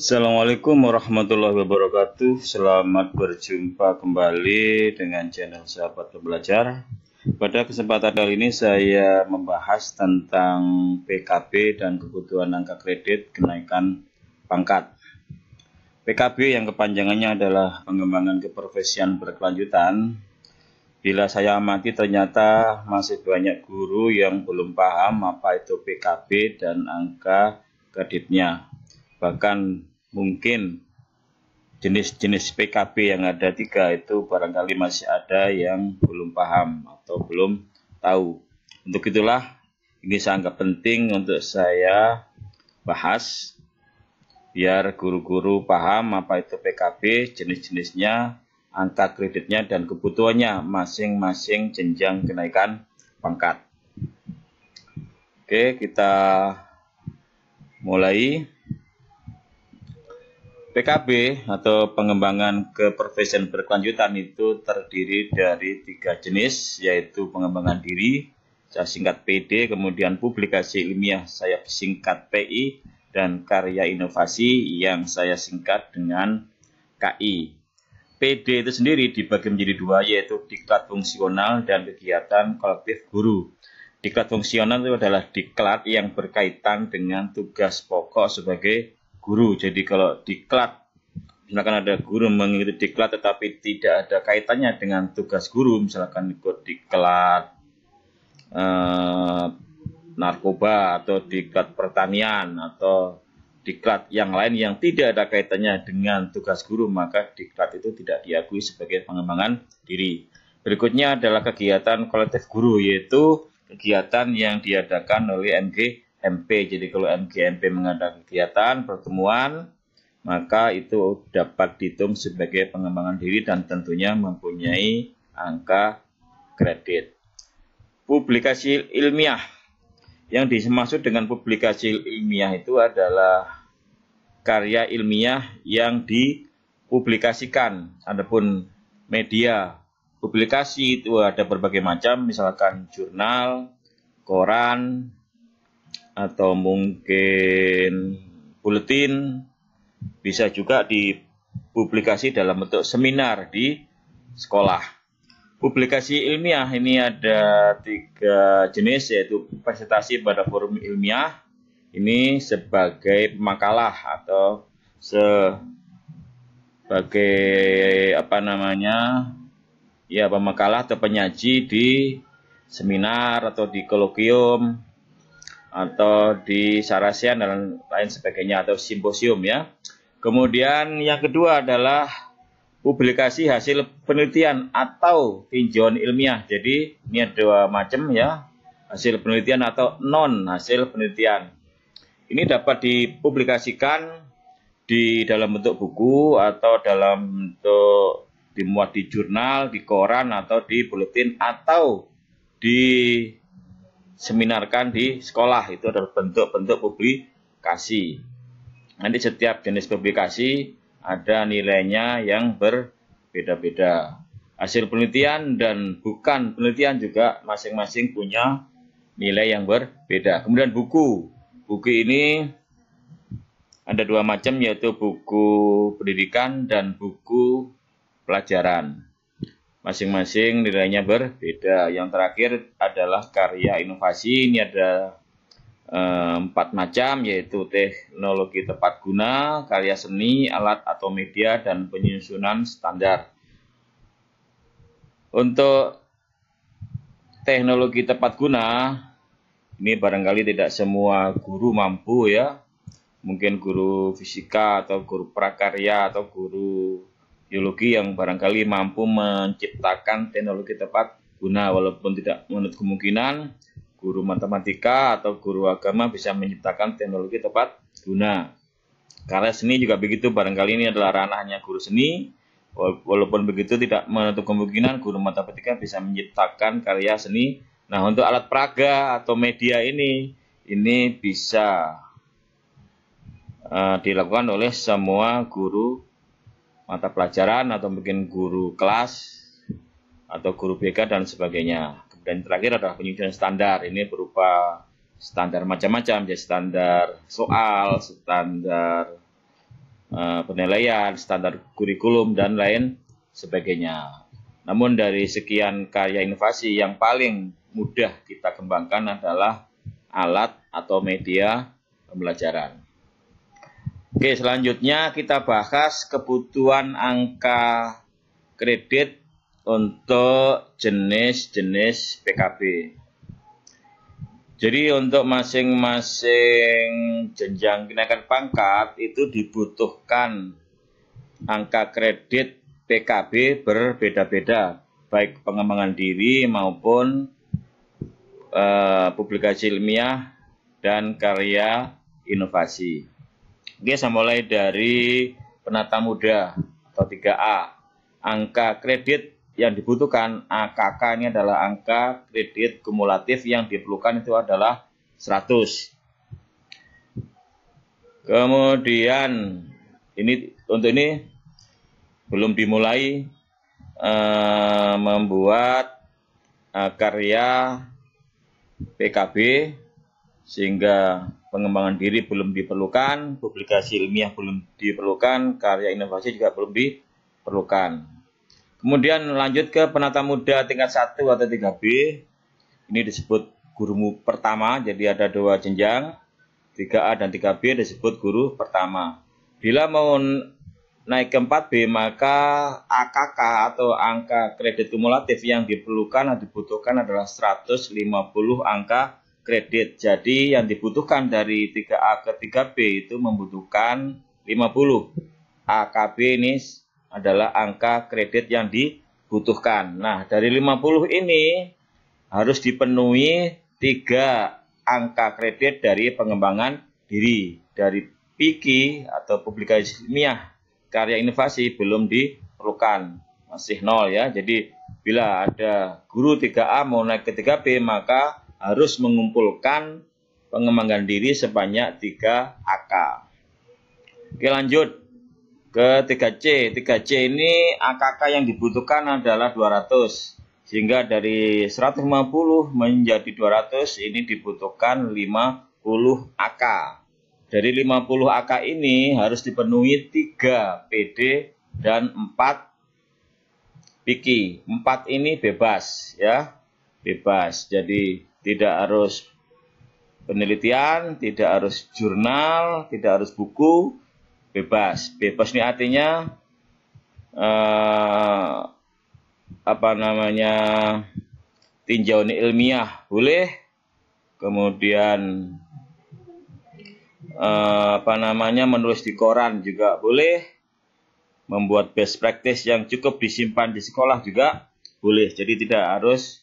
Assalamualaikum warahmatullahi wabarakatuh. Selamat berjumpa kembali dengan channel Sahabat Belajar. Pada kesempatan kali ini saya membahas tentang PKB dan kebutuhan angka kredit kenaikan pangkat. PKB yang kepanjangannya adalah pengembangan keprofesian berkelanjutan. Bila saya amati ternyata masih banyak guru yang belum paham apa itu PKB dan angka kreditnya bahkan mungkin jenis-jenis PKB yang ada tiga itu barangkali masih ada yang belum paham atau belum tahu. Untuk itulah ini sangat penting untuk saya bahas biar guru-guru paham apa itu PKB, jenis-jenisnya, angka kreditnya, dan kebutuhannya masing-masing jenjang kenaikan pangkat. Oke, kita mulai. PKB atau pengembangan keprofesian berkelanjutan itu terdiri dari tiga jenis yaitu pengembangan diri, saya singkat PD, kemudian publikasi ilmiah saya singkat PI dan karya inovasi yang saya singkat dengan KI. PD itu sendiri dibagi menjadi dua yaitu diklat fungsional dan kegiatan kolektif guru. Diklat fungsional itu adalah diklat yang berkaitan dengan tugas pokok sebagai guru. Jadi kalau diklat, misalkan ada guru mengikuti diklat tetapi tidak ada kaitannya dengan tugas guru, misalkan ikut diklat eh, narkoba atau diklat pertanian atau diklat yang lain yang tidak ada kaitannya dengan tugas guru, maka diklat itu tidak diakui sebagai pengembangan diri. Berikutnya adalah kegiatan kolektif guru, yaitu kegiatan yang diadakan oleh MG MP. Jadi kalau MGMP mengadakan kegiatan pertemuan, maka itu dapat dihitung sebagai pengembangan diri dan tentunya mempunyai angka kredit. Publikasi ilmiah. Yang dimaksud dengan publikasi ilmiah itu adalah karya ilmiah yang dipublikasikan. Adapun media publikasi itu ada berbagai macam, misalkan jurnal, koran, atau mungkin buletin bisa juga dipublikasi dalam bentuk seminar di sekolah. Publikasi ilmiah ini ada tiga jenis yaitu presentasi pada forum ilmiah ini sebagai makalah atau sebagai apa namanya ya pemakalah atau penyaji di seminar atau di kolokium atau di Sarasian dan lain sebagainya atau simposium ya. Kemudian yang kedua adalah publikasi hasil penelitian atau tinjauan ilmiah. Jadi ini ada dua macam ya, hasil penelitian atau non hasil penelitian. Ini dapat dipublikasikan di dalam bentuk buku atau dalam bentuk dimuat di jurnal, di koran atau di buletin atau di diseminarkan di sekolah. Itu adalah bentuk-bentuk publikasi. Nanti setiap jenis publikasi ada nilainya yang berbeda-beda. Hasil penelitian dan bukan penelitian juga masing-masing punya nilai yang berbeda. Kemudian buku. Buku ini ada dua macam yaitu buku pendidikan dan buku pelajaran masing-masing nilainya berbeda. Yang terakhir adalah karya inovasi. Ini ada eh, empat macam yaitu teknologi tepat guna, karya seni, alat atau media dan penyusunan standar. Untuk teknologi tepat guna ini barangkali tidak semua guru mampu ya. Mungkin guru fisika atau guru prakarya atau guru geologi yang barangkali mampu menciptakan teknologi tepat guna walaupun tidak menurut kemungkinan guru matematika atau guru agama bisa menciptakan teknologi tepat guna karena seni juga begitu barangkali ini adalah ranahnya guru seni walaupun begitu tidak menutup kemungkinan guru matematika bisa menciptakan karya seni nah untuk alat peraga atau media ini ini bisa uh, dilakukan oleh semua guru mata pelajaran atau mungkin guru kelas atau guru BK dan sebagainya. Kemudian terakhir adalah penyusunan standar. Ini berupa standar macam-macam, jadi standar soal, standar uh, penilaian, standar kurikulum dan lain sebagainya. Namun dari sekian karya inovasi yang paling mudah kita kembangkan adalah alat atau media pembelajaran. Oke, selanjutnya kita bahas kebutuhan angka kredit untuk jenis-jenis PKB. Jadi untuk masing-masing jenjang kenaikan pangkat itu dibutuhkan angka kredit PKB berbeda-beda, baik pengembangan diri maupun uh, publikasi ilmiah dan karya inovasi. Dia saya mulai dari penata muda atau 3A. Angka kredit yang dibutuhkan AKK ini adalah angka kredit kumulatif yang diperlukan itu adalah 100. Kemudian ini untuk ini belum dimulai eh, membuat eh, karya PKB sehingga pengembangan diri belum diperlukan, publikasi ilmiah belum diperlukan, karya inovasi juga belum diperlukan. Kemudian lanjut ke penata muda tingkat 1 atau 3B. Ini disebut guru pertama, jadi ada dua jenjang, 3A dan 3B disebut guru pertama. Bila mau naik ke 4B, maka AKK atau angka kredit kumulatif yang diperlukan atau dibutuhkan adalah 150 angka kredit. Jadi yang dibutuhkan dari 3A ke 3B itu membutuhkan 50. AKB ini adalah angka kredit yang dibutuhkan. Nah, dari 50 ini harus dipenuhi 3 angka kredit dari pengembangan diri. Dari PIKI atau publikasi ilmiah karya inovasi belum diperlukan. Masih nol ya. Jadi bila ada guru 3A mau naik ke 3B maka harus mengumpulkan pengembangan diri sebanyak 3 AK. Oke lanjut ke 3C. 3C ini AKK yang dibutuhkan adalah 200. Sehingga dari 150 menjadi 200 ini dibutuhkan 50 AK. Dari 50 AK ini harus dipenuhi 3 PD dan 4 PK. 4 ini bebas ya. Bebas. Jadi tidak harus penelitian, tidak harus jurnal, tidak harus buku, bebas. Bebas ini artinya eh, apa namanya tinjauan ilmiah boleh, kemudian eh, apa namanya menulis di koran juga boleh, membuat best practice yang cukup disimpan di sekolah juga boleh. Jadi tidak harus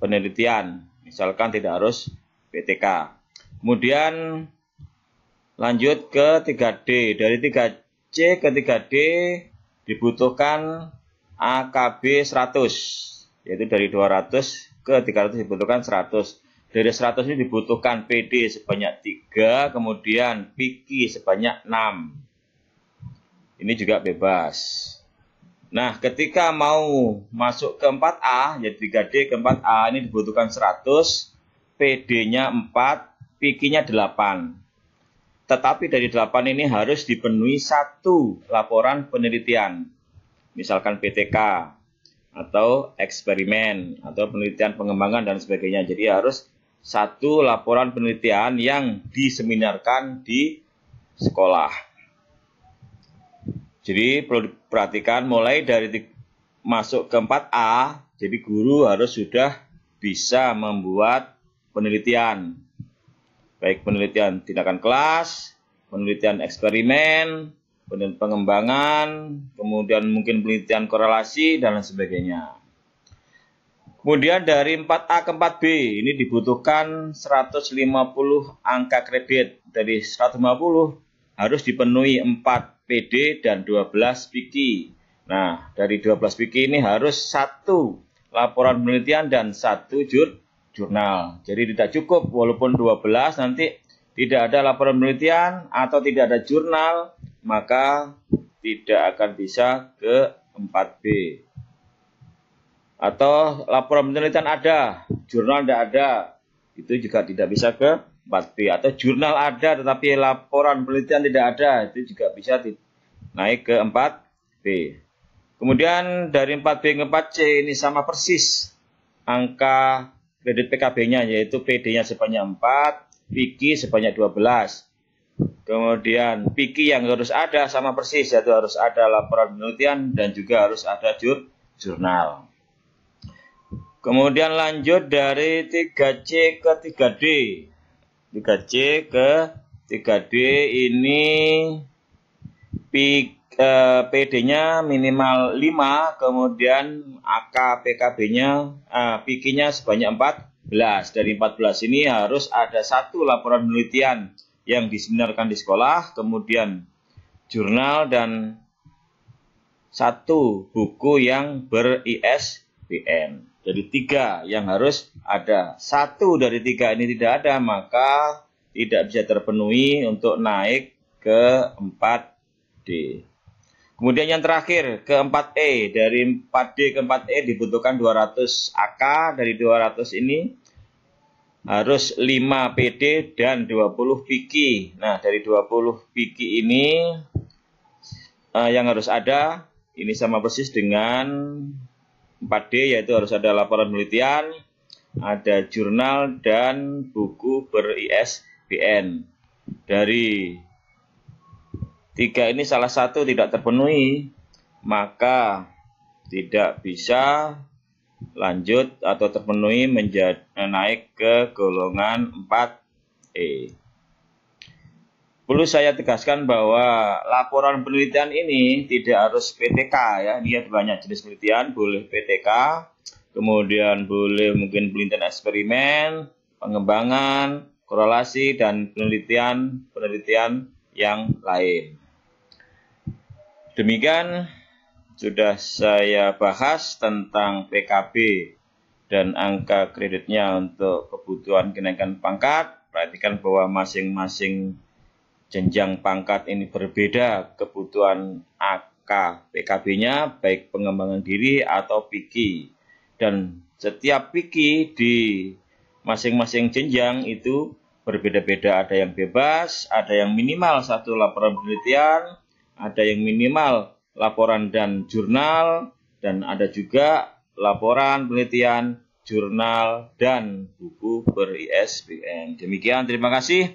penelitian. Misalkan tidak harus PTK. Kemudian lanjut ke 3D. Dari 3C ke 3D dibutuhkan AKB 100. Yaitu dari 200 ke 300 dibutuhkan 100. Dari 100 ini dibutuhkan PD sebanyak 3, kemudian PIKI sebanyak 6. Ini juga bebas. Nah, ketika mau masuk ke 4A, jadi 3D ke 4A, ini dibutuhkan 100, PD-nya 4, PQ-nya 8. Tetapi dari 8 ini harus dipenuhi satu laporan penelitian, misalkan PTK, atau eksperimen, atau penelitian pengembangan, dan sebagainya. Jadi harus satu laporan penelitian yang diseminarkan di sekolah. Jadi perlu diperhatikan mulai dari masuk ke 4A, jadi guru harus sudah bisa membuat penelitian. Baik penelitian tindakan kelas, penelitian eksperimen, penelitian pengembangan, kemudian mungkin penelitian korelasi, dan lain sebagainya. Kemudian dari 4A ke 4B, ini dibutuhkan 150 angka kredit. Dari 150 harus dipenuhi 4 PD dan 12 PK. Nah, dari 12 PK ini harus satu laporan penelitian dan satu jur jurnal. Jadi tidak cukup walaupun 12 nanti tidak ada laporan penelitian atau tidak ada jurnal, maka tidak akan bisa ke 4B. Atau laporan penelitian ada, jurnal tidak ada, itu juga tidak bisa ke 4 b atau jurnal ada tetapi laporan penelitian tidak ada itu juga bisa naik ke 4B. Kemudian dari 4B ke 4C ini sama persis angka kredit PKB-nya yaitu PD-nya sebanyak 4, PIKI sebanyak 12. Kemudian PIKI yang harus ada sama persis yaitu harus ada laporan penelitian dan juga harus ada jur jurnal. Kemudian lanjut dari 3C ke 3D. 3C ke 3D ini PD-nya eh, minimal 5, kemudian AK PKB-nya uh, eh, PK-nya sebanyak 14. Dari 14 ini harus ada satu laporan penelitian yang diseminarkan di sekolah, kemudian jurnal dan satu buku yang ber-ISBN. Jadi tiga yang harus ada. Satu dari tiga ini tidak ada, maka tidak bisa terpenuhi untuk naik ke 4D. Kemudian yang terakhir, e. ke 4E. Dari 4D ke 4E dibutuhkan 200 AK. Dari 200 ini harus 5 PD dan 20 PK. Nah, dari 20 PK ini uh, yang harus ada, ini sama persis dengan 4D yaitu harus ada laporan penelitian, ada jurnal dan buku ber ISBN. Dari tiga ini salah satu tidak terpenuhi, maka tidak bisa lanjut atau terpenuhi menjadi eh, naik ke golongan 4E. Perlu saya tegaskan bahwa laporan penelitian ini tidak harus PTK ya. Dia banyak jenis penelitian, boleh PTK, kemudian boleh mungkin penelitian eksperimen, pengembangan, korelasi dan penelitian-penelitian yang lain. Demikian sudah saya bahas tentang PKB dan angka kreditnya untuk kebutuhan kenaikan pangkat. Perhatikan bahwa masing-masing jenjang pangkat ini berbeda kebutuhan AK PKB-nya baik pengembangan diri atau PIKI dan setiap PIKI di masing-masing jenjang itu berbeda-beda ada yang bebas ada yang minimal satu laporan penelitian ada yang minimal laporan dan jurnal dan ada juga laporan penelitian jurnal dan buku ber ISBN demikian terima kasih